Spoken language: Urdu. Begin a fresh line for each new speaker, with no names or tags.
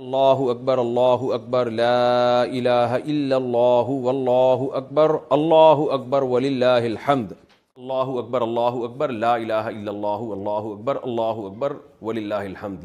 اللہ اکبر اللہ اکبر لا الہ الا اللہ واللہ اکبر اللہ اکبر وللہ الحمد اللہ اکبر اللہ اکبر لا الہ الا اللہ واللہ اکبر اللہ اکبر وللہ الحمد